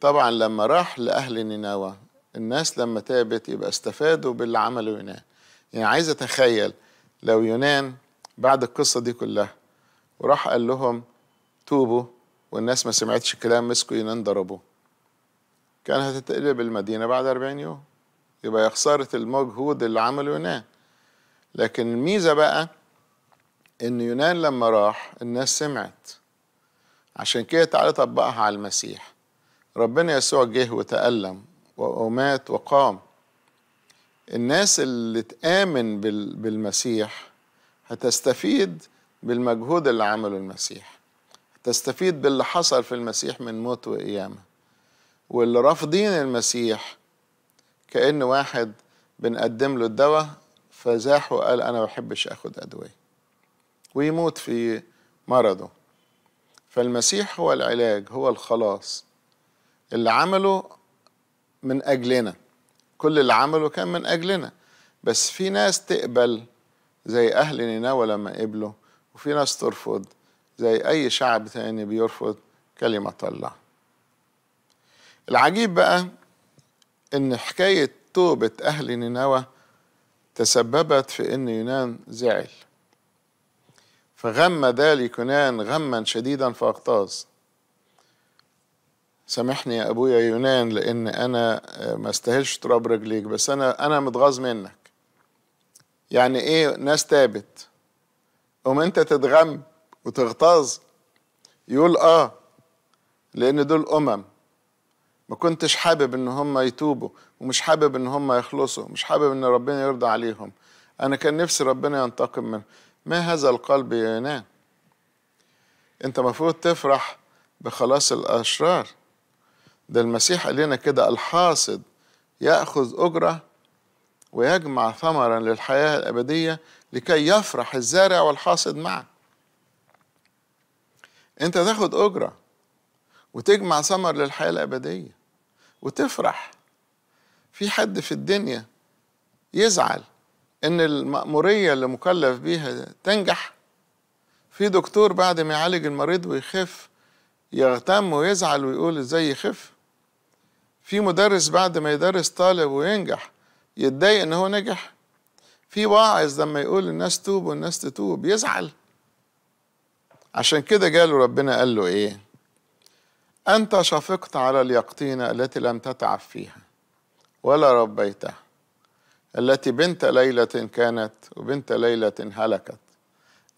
طبعا لما راح لأهل نينوى الناس لما تابت يبقى استفادوا باللي عمله يونان يعني عايز أتخيل لو يونان بعد القصة دي كلها وراح قال لهم توبوا والناس ما سمعتش كلام مسكوا يونان ضربوه كان هتتقلب المدينة بعد 40 يوم يبقى يا خسارة المجهود اللي عمله يونان لكن الميزة بقى إن يونان لما راح الناس سمعت عشان كده تعالى طبقها على المسيح ربنا يسوع جه وتألم ومات وقام الناس اللي تآمن بالمسيح هتستفيد بالمجهود اللي عمله المسيح هتستفيد باللي حصل في المسيح من موت وقيامه واللي رافضين المسيح كأن واحد بنقدم له الدواء فزاح وقال أنا بحبش أخد أدوية ويموت في مرضه فالمسيح هو العلاج هو الخلاص اللي عمله من أجلنا كل اللي عمله كان من أجلنا بس في ناس تقبل زي أهل نينوى لما قبلوا وفي ناس ترفض زي أي شعب تاني بيرفض كلمة الله العجيب بقى إن حكاية توبة أهل نينوى تسببت في إن يونان زعل فغم ذلك يونان غما شديدا فاغتاظ سامحني يا ابويا يونان لان انا آه، ما استاهلش تراب رجليك بس انا انا متغاظ منك يعني ايه ناس تابت قوم انت تتغم وتغتاظ يقول اه لان دول امم ما كنتش حابب ان هم يتوبوا ومش حابب ان هم يخلصوا مش حابب ان ربنا يرضى عليهم انا كان نفسي ربنا ينتقم منه ما هذا القلب يا يونان انت مفروض تفرح بخلاص الاشرار ده المسيح قال لنا كده الحاصد يأخذ أجرة ويجمع ثمرا للحياة الأبدية لكي يفرح الزارع والحاصد معا أنت تاخد أجرة وتجمع ثمر للحياة الأبدية وتفرح في حد في الدنيا يزعل إن المأمورية اللي مكلف بيها تنجح في دكتور بعد ما يعالج المريض ويخف يغتم ويزعل ويقول ازاي يخف في مدرس بعد ما يدرس طالب وينجح يتضايق ان هو نجح في واعظ لما يقول الناس توب والناس تتوب يزعل عشان كده جاله ربنا قال له ايه انت شفقت على اليقطينه التي لم تتعب فيها ولا ربيتها التي بنت ليله كانت وبنت ليله هلكت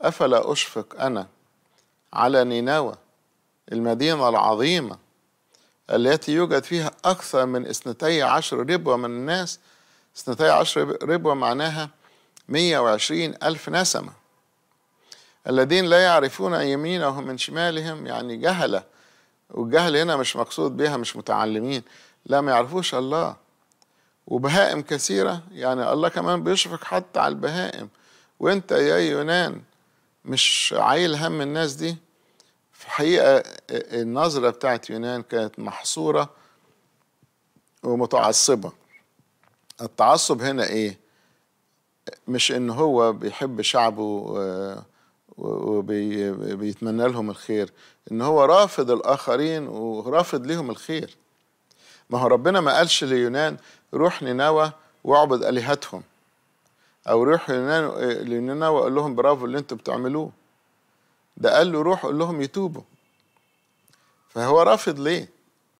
افلا اشفق انا على نينوى المدينه العظيمه التي يوجد فيها أكثر من اثنتي عشر ربوة من الناس اثنتي عشر ربوة معناها مية وعشرين ألف نسمة الذين لا يعرفون يمينهم من شمالهم يعني جهلة والجهل هنا مش مقصود بها مش متعلمين لا ما يعرفوش الله وبهائم كثيرة يعني الله كمان بيشفق حتى على البهائم وانت يا يونان مش عايل هم الناس دي في الحقيقة النظرة بتاعت يونان كانت محصورة ومتعصبة التعصب هنا ايه مش ان هو بيحب شعبه آه، وبيتمنى لهم الخير ان هو رافض الاخرين ورافض لهم الخير ما هو ربنا ما قالش ليونان روح نينوى واعبد الهتهم او روح ليونان آه، ليونان وقال لهم برافو اللي انتوا بتعملوه ده قال له روح قول لهم يتوبوا فهو رافض ليه